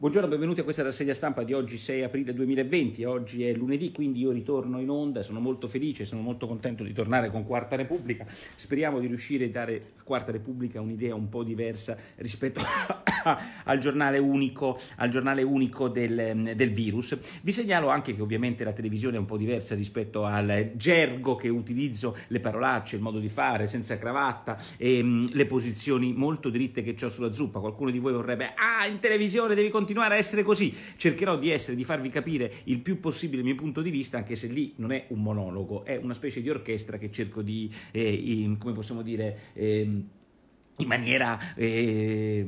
Buongiorno, benvenuti a questa rassegna stampa di oggi 6 aprile 2020, oggi è lunedì quindi io ritorno in onda, sono molto felice, sono molto contento di tornare con Quarta Repubblica, speriamo di riuscire a dare a Quarta Repubblica un'idea un po' diversa rispetto al giornale unico, al giornale unico del, del, virus. Vi segnalo anche che ovviamente la televisione è un po' diversa rispetto al gergo che utilizzo, le parolacce, il modo di fare, senza cravatta, e, ehm, mh, le posizioni molto dritte che ho sulla zuppa, qualcuno di voi vorrebbe, ah in televisione devi continuare continuare a essere così. Cercherò di essere, di farvi capire il più possibile il mio punto di vista, anche se lì non è un monologo, è una specie di orchestra che cerco di, eh, in, come possiamo dire, eh, in maniera... Eh,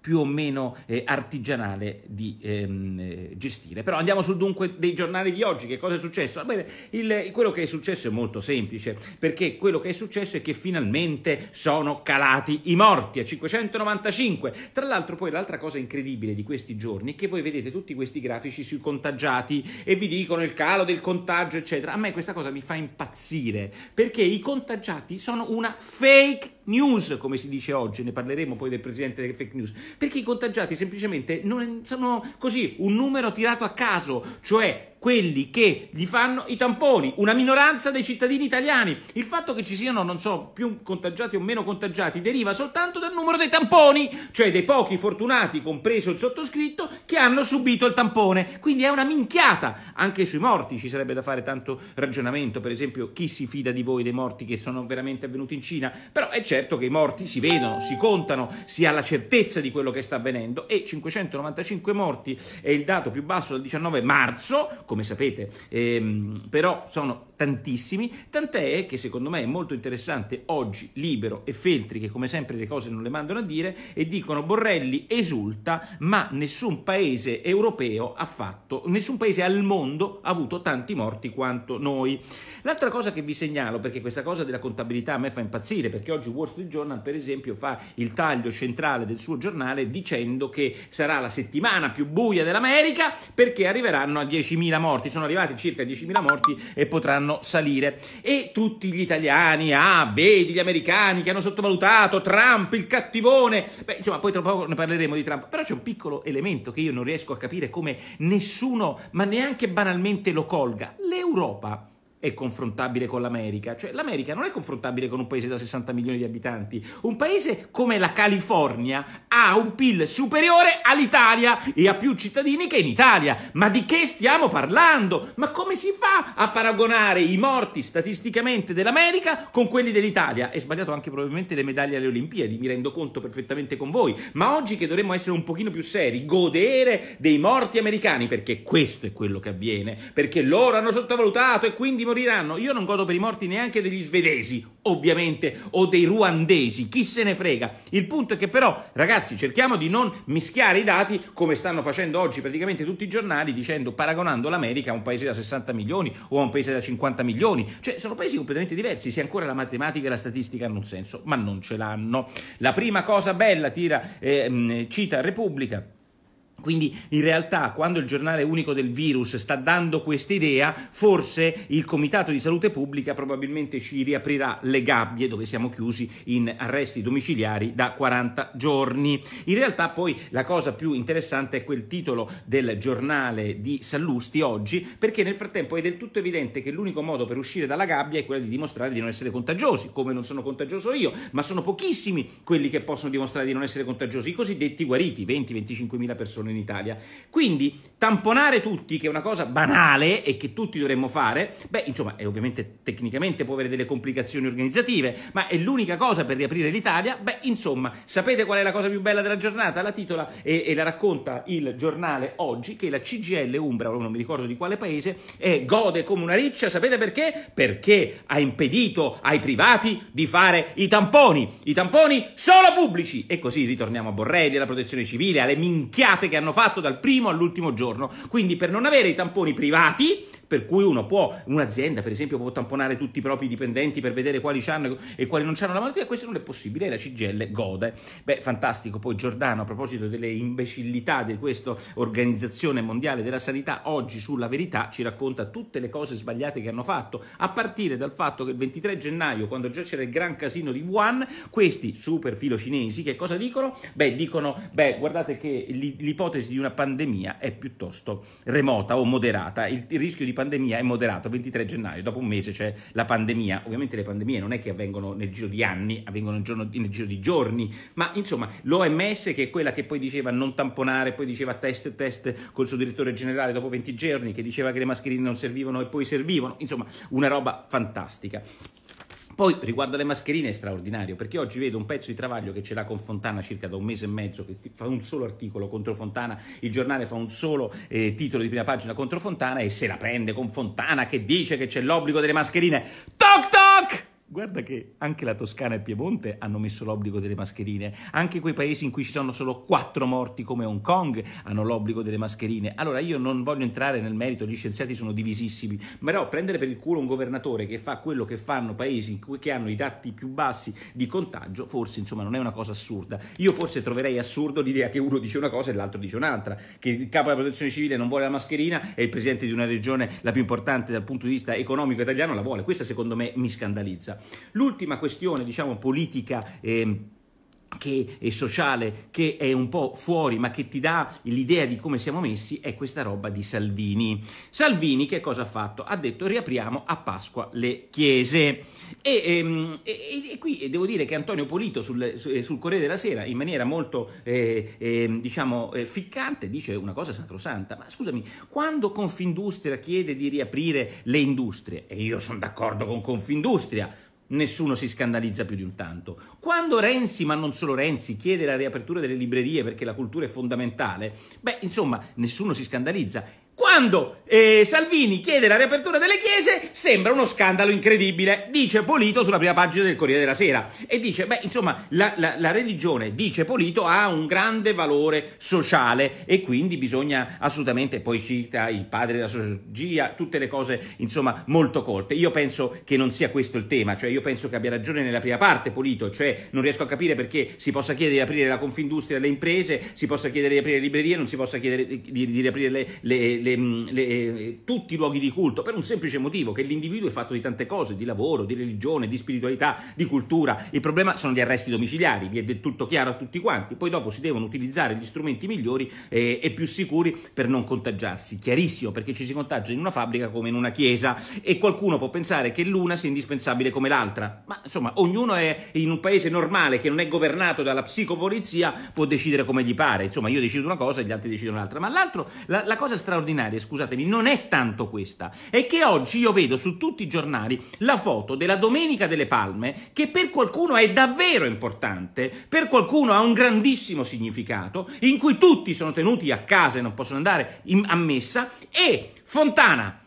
più o meno eh, artigianale di ehm, eh, gestire. Però andiamo sul dunque dei giornali di oggi, che cosa è successo? Ah, bene, il, quello che è successo è molto semplice, perché quello che è successo è che finalmente sono calati i morti a 595. Tra l'altro poi l'altra cosa incredibile di questi giorni è che voi vedete tutti questi grafici sui contagiati e vi dicono il calo del contagio, eccetera. A me questa cosa mi fa impazzire, perché i contagiati sono una fake news, come si dice oggi, ne parleremo poi del presidente delle fake news, perché i contagiati semplicemente non sono così un numero tirato a caso, cioè quelli che gli fanno i tamponi, una minoranza dei cittadini italiani. Il fatto che ci siano, non so, più contagiati o meno contagiati deriva soltanto dal numero dei tamponi, cioè dei pochi fortunati, compreso il sottoscritto, che hanno subito il tampone. Quindi è una minchiata. Anche sui morti ci sarebbe da fare tanto ragionamento, per esempio chi si fida di voi dei morti che sono veramente avvenuti in Cina, però è certo che i morti si vedono, si contano, si ha la certezza di quello che sta avvenendo e 595 morti è il dato più basso del 19 marzo come sapete, ehm, però sono tantissimi, tant'è che secondo me è molto interessante oggi Libero e Feltri, che come sempre le cose non le mandano a dire, e dicono Borrelli esulta, ma nessun paese europeo ha fatto, nessun paese al mondo ha avuto tanti morti quanto noi. L'altra cosa che vi segnalo, perché questa cosa della contabilità a me fa impazzire, perché oggi Wall Street Journal per esempio fa il taglio centrale del suo giornale dicendo che sarà la settimana più buia dell'America perché arriveranno a 10.000 morti morti, sono arrivati circa 10.000 morti e potranno salire. E tutti gli italiani, ah, vedi gli americani che hanno sottovalutato Trump, il cattivone. Beh, insomma, poi tra poco ne parleremo di Trump, però c'è un piccolo elemento che io non riesco a capire come nessuno, ma neanche banalmente lo colga. L'Europa è confrontabile con l'America. Cioè l'America non è confrontabile con un paese da 60 milioni di abitanti. Un paese come la California ha un PIL superiore all'Italia e ha più cittadini che in Italia. Ma di che stiamo parlando? Ma come si fa a paragonare i morti statisticamente dell'America con quelli dell'Italia? È sbagliato anche probabilmente le medaglie alle Olimpiadi, mi rendo conto perfettamente con voi. Ma oggi che dovremmo essere un pochino più seri, godere dei morti americani, perché questo è quello che avviene, perché loro hanno sottovalutato e quindi moriranno. Io non godo per i morti neanche degli svedesi, ovviamente, o dei ruandesi, chi se ne frega. Il punto è che però, ragazzi, cerchiamo di non mischiare i dati come stanno facendo oggi praticamente tutti i giornali dicendo paragonando l'America a un paese da 60 milioni o a un paese da 50 milioni. Cioè, sono paesi completamente diversi, se ancora la matematica e la statistica hanno un senso, ma non ce l'hanno. La prima cosa bella tira eh, cita Repubblica quindi in realtà quando il giornale unico del virus sta dando questa idea, forse il Comitato di Salute Pubblica probabilmente ci riaprirà le gabbie dove siamo chiusi in arresti domiciliari da 40 giorni. In realtà poi la cosa più interessante è quel titolo del giornale di Sallusti oggi, perché nel frattempo è del tutto evidente che l'unico modo per uscire dalla gabbia è quello di dimostrare di non essere contagiosi, come non sono contagioso io, ma sono pochissimi quelli che possono dimostrare di non essere contagiosi, i cosiddetti guariti, 20-25 mila persone in Italia. Quindi tamponare tutti, che è una cosa banale e che tutti dovremmo fare, beh, insomma, è ovviamente tecnicamente può avere delle complicazioni organizzative, ma è l'unica cosa per riaprire l'Italia, beh, insomma, sapete qual è la cosa più bella della giornata? La titola e, e la racconta il giornale oggi che la CGL Umbra, non mi ricordo di quale paese, eh, gode come una riccia, sapete perché? Perché ha impedito ai privati di fare i tamponi, i tamponi solo pubblici e così ritorniamo a Borrelli, alla protezione civile, alle minchiate che hanno fatto dal primo all'ultimo giorno. Quindi per non avere i tamponi privati per cui uno può, un'azienda per esempio può tamponare tutti i propri dipendenti per vedere quali hanno e quali non hanno la malattia, questo non è possibile, e la CGL gode. Beh, fantastico, poi Giordano a proposito delle imbecillità di questa organizzazione mondiale della sanità, oggi sulla verità ci racconta tutte le cose sbagliate che hanno fatto, a partire dal fatto che il 23 gennaio, quando già c'era il gran casino di Wuhan, questi super filo cinesi che cosa dicono? Beh, dicono, beh, guardate che l'ipotesi di una pandemia è piuttosto remota o moderata, il, il rischio di pandemia pandemia è moderato 23 gennaio, dopo un mese c'è la pandemia. Ovviamente le pandemie non è che avvengono nel giro di anni, avvengono nel, giorno, nel giro di giorni, ma insomma l'OMS che è quella che poi diceva non tamponare, poi diceva test test col suo direttore generale dopo 20 giorni, che diceva che le mascherine non servivano e poi servivano, insomma una roba fantastica. Poi riguardo alle mascherine è straordinario, perché oggi vedo un pezzo di Travaglio che ce l'ha con Fontana circa da un mese e mezzo, che fa un solo articolo contro Fontana, il giornale fa un solo eh, titolo di prima pagina contro Fontana e se la prende con Fontana che dice che c'è l'obbligo delle mascherine. Toc toc! Guarda che anche la Toscana e il Piemonte hanno messo l'obbligo delle mascherine, anche quei paesi in cui ci sono solo quattro morti come Hong Kong hanno l'obbligo delle mascherine. Allora io non voglio entrare nel merito, gli scienziati sono divisissimi, però prendere per il culo un governatore che fa quello che fanno paesi in cui hanno i dati più bassi di contagio, forse insomma non è una cosa assurda. Io forse troverei assurdo l'idea che uno dice una cosa e l'altro dice un'altra, che il capo della protezione civile non vuole la mascherina e il presidente di una regione la più importante dal punto di vista economico italiano la vuole. Questa secondo me mi scandalizza. L'ultima questione, diciamo, politica. Eh, che è sociale, che è un po' fuori, ma che ti dà l'idea di come siamo messi, è questa roba di Salvini. Salvini che cosa ha fatto? Ha detto riapriamo a Pasqua le chiese. E, ehm, e, e qui devo dire che Antonio Polito sul, eh, sul, Corriere della Sera, in maniera molto, eh, eh, diciamo, eh, ficcante, dice una cosa sacrosanta. Ma scusami, quando Confindustria chiede di riaprire le industrie, e io sono d'accordo con Confindustria, nessuno si scandalizza più di un tanto. Quando Renzi, ma non solo Renzi, chiede la riapertura delle librerie perché la cultura è fondamentale, beh, insomma, nessuno si scandalizza. Quando eh, Salvini chiede la riapertura delle chiese sembra uno scandalo incredibile, dice Polito sulla prima pagina del Corriere della Sera e dice, beh insomma la, la, la religione, dice Polito, ha un grande valore sociale e quindi bisogna assolutamente, poi cita il padre della sociologia, tutte le cose insomma molto colte. Io penso che non sia questo il tema, cioè io penso che abbia ragione nella prima parte Polito, cioè non riesco a capire perché si possa chiedere di aprire la Confindustria alle imprese, si possa chiedere di aprire librerie, non si possa chiedere di, di riaprire le, le, le le, mm, le, eh, tutti i luoghi di culto, per un semplice motivo, che l'individuo è fatto di tante cose, di lavoro, di religione, di spiritualità, di cultura. Il problema sono gli arresti domiciliari, vi è tutto chiaro a tutti quanti, poi dopo si devono utilizzare gli strumenti migliori e, eh, e più sicuri per non contagiarsi, chiarissimo, perché ci si contagia in una fabbrica come in una chiesa e qualcuno può pensare che l'una sia indispensabile come l'altra, ma insomma ognuno è in un paese normale che non è governato dalla psicopolizia, può decidere come gli pare, insomma io decido una cosa e gli altri decidono un'altra, ma l'altro, la, la cosa straordinaria straordinaria, scusatemi, non è tanto questa, è che oggi io vedo su tutti i giornali la foto della Domenica delle Palme, che per qualcuno è davvero importante, per qualcuno ha un grandissimo significato, in cui tutti sono tenuti a casa e non possono andare in, a messa, e Fontana,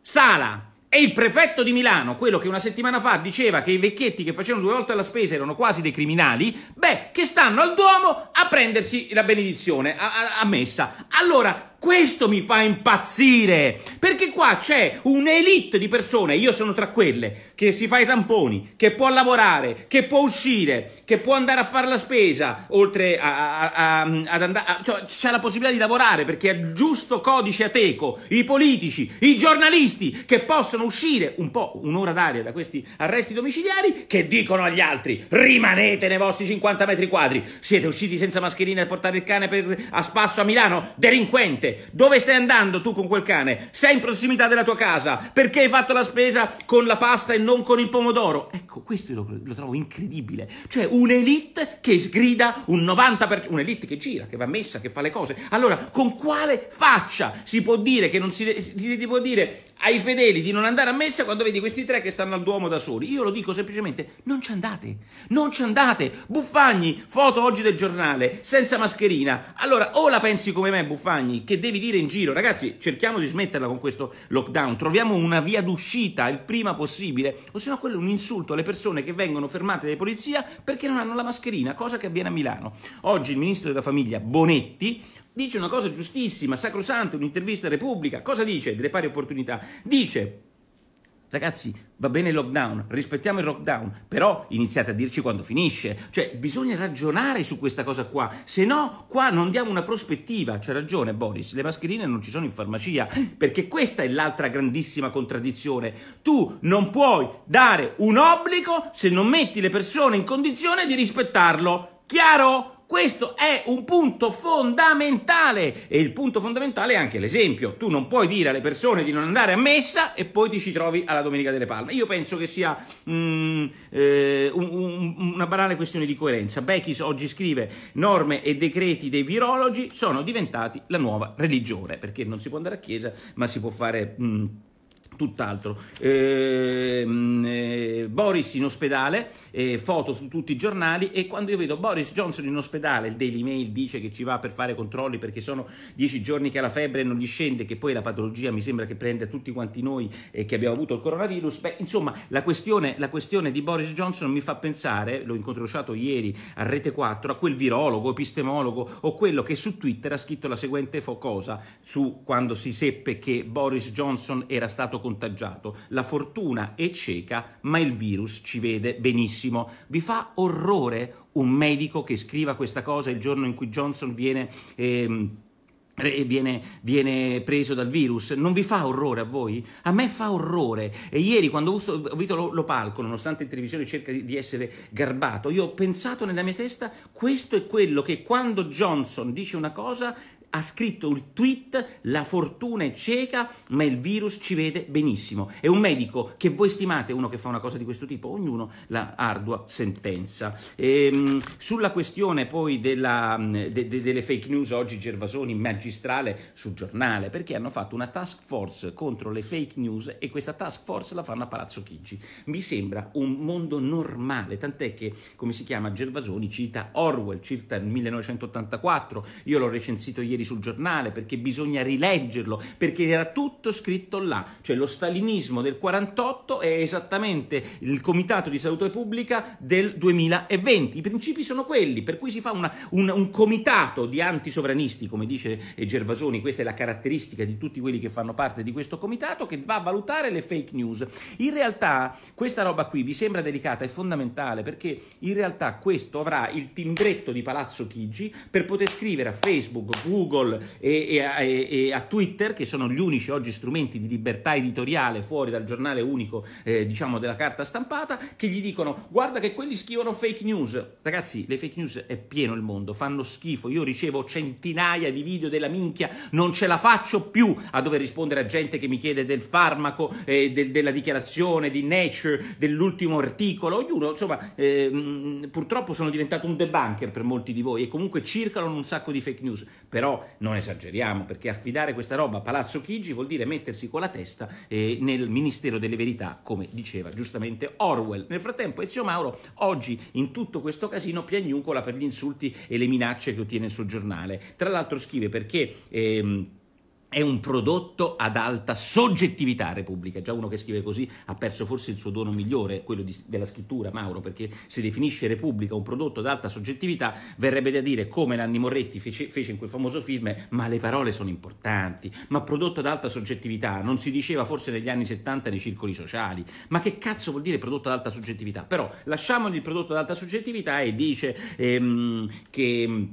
Sala, e il prefetto di Milano, quello che una settimana fa diceva che i vecchietti che facevano due volte la spesa erano quasi dei criminali, beh, che stanno al Duomo a prendersi la benedizione, a, a, a messa. Allora, questo mi fa impazzire, perché qua c'è un'elite di persone, io sono tra quelle, che si fa i tamponi, che può lavorare, che può uscire, che può andare a fare la spesa, oltre a, a, a, ad andare... Cioè, c'è la possibilità di lavorare, perché è giusto codice ateco, i politici, i giornalisti, che possono uscire un po', un'ora d'aria da questi arresti domiciliari, che dicono agli altri, rimanete nei vostri 50 metri quadri, siete usciti senza mascherina a portare il cane per, a spasso a Milano, delinquente! niente. Dove stai andando tu con quel cane? Sei in prossimità della tua casa. Perché hai fatto la spesa con la pasta e non con il pomodoro? Ecco, questo lo, lo trovo incredibile. Cioè, un'elite che sgrida un 90%, un'elite che gira, che va messa, che fa le cose. Allora, con quale faccia si può dire che non si, si, si può dire ai fedeli di non andare a messa quando vedi questi tre che stanno al Duomo da soli? Io lo dico semplicemente, non ci andate, non ci andate. Buffagni, foto oggi del giornale, senza mascherina. Allora, o la pensi come me, Buffagni, che devi dire in giro. Ragazzi, cerchiamo di smetterla con questo lockdown, troviamo una via d'uscita il prima possibile, o se no quello è un insulto alle persone che vengono fermate dai polizia perché non hanno la mascherina, cosa che avviene a Milano. Oggi il ministro della famiglia Bonetti dice una cosa giustissima, sacrosanta, un'intervista a Repubblica. Cosa dice? Delle pari opportunità. Dice Ragazzi, va bene il lockdown, rispettiamo il lockdown, però iniziate a dirci quando finisce. Cioè, bisogna ragionare su questa cosa qua, se no qua non diamo una prospettiva. C'è ragione Boris, le mascherine non ci sono in farmacia, perché questa è l'altra grandissima contraddizione. Tu non puoi dare un obbligo se non metti le persone in condizione di rispettarlo. Chiaro? Questo è un punto fondamentale e il punto fondamentale è anche l'esempio. Tu non puoi dire alle persone di non andare a messa e poi ti ci trovi alla Domenica delle Palme. Io penso che sia mm, eh, un, un, una banale questione di coerenza. Bechis oggi scrive norme e decreti dei virologi sono diventati la nuova religione, perché non si può andare a chiesa ma si può fare... Mm, tutt'altro. Eh, eh, Boris in ospedale, eh, foto su tutti i giornali e quando io vedo Boris Johnson in ospedale, il Daily Mail dice che ci va per fare controlli perché sono dieci giorni che ha la febbre e non gli scende, che poi la patologia mi sembra che prenda tutti quanti noi eh, che abbiamo avuto il coronavirus. Beh, insomma, la questione, la questione di Boris Johnson mi fa pensare, l'ho incontrato ieri a Rete 4, a quel virologo, epistemologo o quello che su Twitter ha scritto la seguente cosa su quando si seppe che Boris Johnson era stato contagiato. La fortuna è cieca, ma il virus ci vede benissimo. Vi fa orrore un medico che scriva questa cosa il giorno in cui Johnson viene... Ehm, Viene, viene, preso dal virus, non vi fa orrore a voi? A me fa orrore. E ieri, quando ho visto Lopalco, nonostante in televisione cerca di, essere garbato, io ho pensato nella mia testa: questo è quello che quando Johnson dice una cosa, ha scritto il tweet la fortuna è cieca ma il virus ci vede benissimo. È un medico che voi stimate uno che fa una cosa di questo tipo, ognuno la ardua sentenza. E, ehm, sulla questione poi della, mm, de, de, delle fake news, oggi Gervasoni magistrale sul giornale, perché hanno fatto una task force contro le fake news e questa task force la fanno a Palazzo Chigi. Mi sembra un mondo normale, tant'è che, come si chiama, Gervasoni cita Orwell, cita il 1984, io l'ho recensito ieri ieri sul giornale, perché bisogna rileggerlo, perché era tutto scritto là. Cioè lo stalinismo del 48 è esattamente il Comitato di Salute Pubblica del 2020. I principi sono quelli, per cui si fa una, un, un, comitato di antisovranisti, come dice Gervasoni, questa è la caratteristica di tutti quelli che fanno parte di questo comitato, che va a valutare le fake news. In realtà questa roba qui vi sembra delicata, è fondamentale, perché in realtà questo avrà il timbretto di Palazzo Chigi per poter scrivere a Facebook, Google, Google e, e, a, e, a, Twitter, che sono gli unici oggi strumenti di libertà editoriale fuori dal giornale unico, eh, diciamo, della carta stampata, che gli dicono guarda che quelli scrivono fake news. Ragazzi, le fake news è pieno il mondo, fanno schifo, io ricevo centinaia di video della minchia, non ce la faccio più a dover rispondere a gente che mi chiede del farmaco, eh, del, della dichiarazione di Nature, dell'ultimo articolo, ognuno, insomma, eh, purtroppo sono diventato un debunker per molti di voi e comunque circolano un sacco di fake news, però non esageriamo, perché affidare questa roba a Palazzo Chigi vuol dire mettersi con la testa eh, nel Ministero delle Verità, come diceva giustamente Orwell. Nel frattempo Ezio Mauro oggi in tutto questo casino piagnucola per gli insulti e le minacce che ottiene il suo giornale. Tra l'altro scrive perché... Ehm, è un prodotto ad alta soggettività repubblica. Già uno che scrive così ha perso forse il suo dono migliore, quello di, della scrittura, Mauro, perché se definisce repubblica un prodotto ad alta soggettività, verrebbe da dire come Nanni Moretti fece, fece in quel famoso film, ma le parole sono importanti, ma prodotto ad alta soggettività non si diceva forse negli anni 70 nei circoli sociali, ma che cazzo vuol dire prodotto ad alta soggettività? Però lasciamogli il prodotto ad alta soggettività e dice ehm, che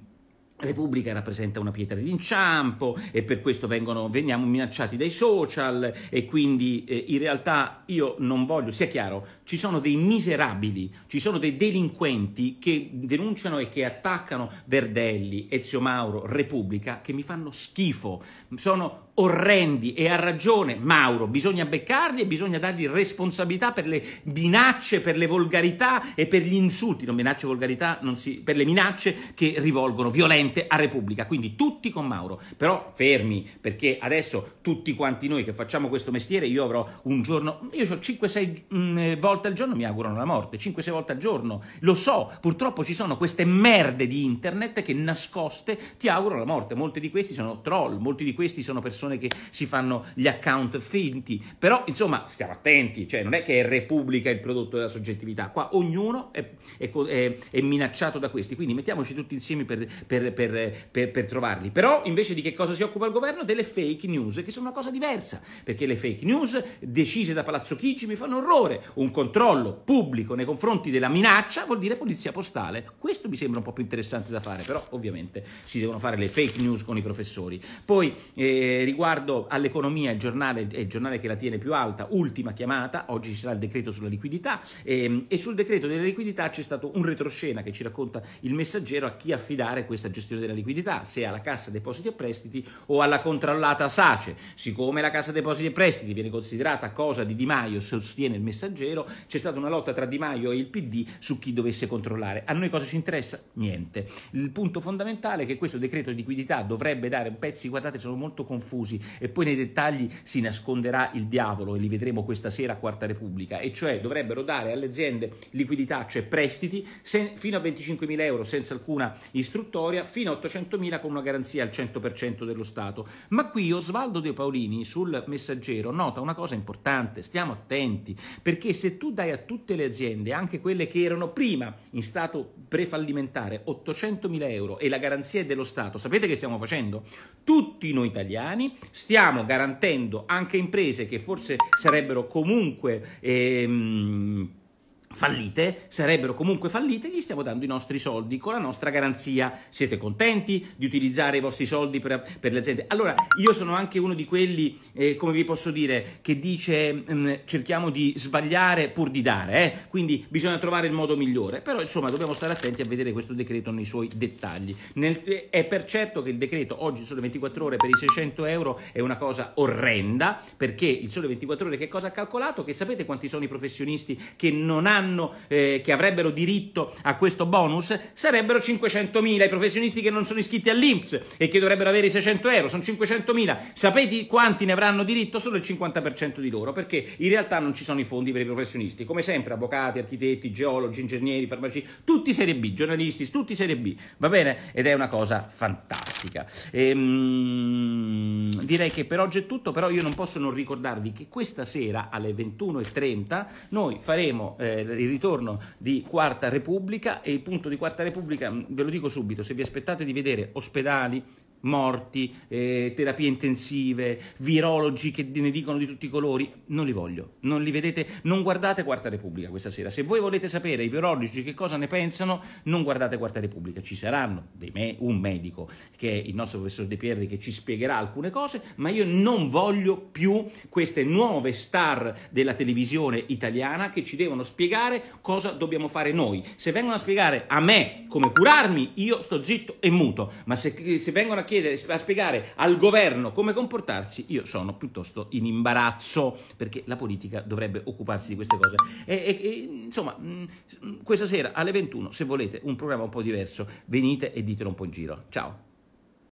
Repubblica rappresenta una pietra d'inciampo e per questo vengono, veniamo minacciati dai social e quindi eh, in realtà io non voglio, sia chiaro, ci sono dei miserabili, ci sono dei delinquenti che denunciano e che attaccano Verdelli, Ezio Mauro, Repubblica, che mi fanno schifo, sono orrendi e ha ragione Mauro, bisogna beccarli e bisogna dargli responsabilità per le minacce, per le volgarità e per gli insulti, non minacce, volgarità, non si, per le minacce che rivolgono violente a Repubblica, quindi tutti con Mauro, però fermi perché adesso tutti quanti noi che facciamo questo mestiere, io avrò un giorno, io ho 5-6 mm, eh, volte al giorno mi augurano la morte, 5-6 volte al giorno, lo so, purtroppo ci sono queste merde di internet che nascoste ti augurano la morte, molti di questi sono troll, molti di questi sono persone persone che si fanno gli account finti, però insomma stiamo attenti, cioè non è che è Repubblica il prodotto della soggettività, qua ognuno è, è, è, è minacciato da questi, quindi mettiamoci tutti insieme per, per, per, per, trovarli. Però invece di che cosa si occupa il governo? Delle fake news, che sono una cosa diversa, perché le fake news decise da Palazzo Chigi mi fanno orrore, un controllo pubblico nei confronti della minaccia vuol dire polizia postale, questo mi sembra un po' più interessante da fare, però ovviamente si devono fare le fake news con i professori. Poi eh, riguardo all'economia, il giornale, è il giornale che la tiene più alta, ultima chiamata, oggi ci sarà il decreto sulla liquidità e, ehm, e sul decreto della liquidità c'è stato un retroscena che ci racconta il messaggero a chi affidare questa gestione della liquidità, se alla Cassa Depositi e Prestiti o alla controllata SACE. Siccome la Cassa Depositi e Prestiti viene considerata cosa di Di Maio, sostiene il messaggero, c'è stata una lotta tra Di Maio e il PD su chi dovesse controllare. A noi cosa ci interessa? Niente. Il punto fondamentale è che questo decreto di liquidità dovrebbe dare pezzi, guardate sono molto confuso, conclusi e poi nei dettagli si nasconderà il diavolo e li vedremo questa sera a Quarta Repubblica, e cioè dovrebbero dare alle aziende liquidità, cioè prestiti, se, fino a 25.000 euro senza alcuna istruttoria, fino a 800.000 con una garanzia al 100% dello Stato. Ma qui Osvaldo De Paolini sul messaggero nota una cosa importante, stiamo attenti, perché se tu dai a tutte le aziende, anche quelle che erano prima in stato prefallimentare, 800.000 euro e la garanzia è dello Stato, sapete che stiamo facendo? Tutti noi italiani stiamo garantendo anche imprese che forse sarebbero comunque ehm, fallite, sarebbero comunque fallite, gli stiamo dando i nostri soldi con la nostra garanzia. Siete contenti di utilizzare i vostri soldi per, per le aziende? Allora, io sono anche uno di quelli, eh, come vi posso dire, che dice mh, mm, cerchiamo di sbagliare pur di dare, eh? quindi bisogna trovare il modo migliore, però insomma dobbiamo stare attenti a vedere questo decreto nei suoi dettagli. Nel, eh, è per certo che il decreto oggi sole 24 ore per i 600 euro è una cosa orrenda, perché il sole 24 ore che cosa ha calcolato? Che sapete quanti sono i professionisti che non hanno anno eh, che avrebbero diritto a questo bonus sarebbero 500.000. I professionisti che non sono iscritti all'INPS e che dovrebbero avere i 600 euro sono 500.000. Sapete quanti ne avranno diritto? Solo il 50% di loro, perché in realtà non ci sono i fondi per i professionisti. Come sempre, avvocati, architetti, geologi, ingegneri, farmacisti, tutti serie B, giornalisti, tutti serie B, va bene? Ed è una cosa fantastica. Ehm... Ehm, direi che per oggi è tutto, però io non posso non ricordarvi che questa sera alle 21.30 noi faremo eh, il ritorno di Quarta Repubblica e il punto di Quarta Repubblica, ve lo dico subito, se vi aspettate di vedere ospedali, morti, eh, terapie intensive, virologi che ne dicono di tutti i colori, non li voglio, non li vedete, non guardate Quarta Repubblica questa sera, se voi volete sapere i virologi che cosa ne pensano, non guardate Quarta Repubblica, ci saranno me- un medico che è il nostro professor De Pierri che ci spiegherà alcune cose, ma io non voglio più queste nuove star della televisione italiana che ci devono spiegare cosa dobbiamo fare noi, se vengono a spiegare a me come curarmi, io sto zitto e muto, ma se, se vengono a chiedere chiedere, a spiegare al governo come comportarsi, io sono piuttosto in imbarazzo, perché la politica dovrebbe occuparsi di queste cose. E, e, e insomma, mh, mm, questa sera alle 21, se volete un programma un po' diverso, venite e ditelo un po' in giro. Ciao!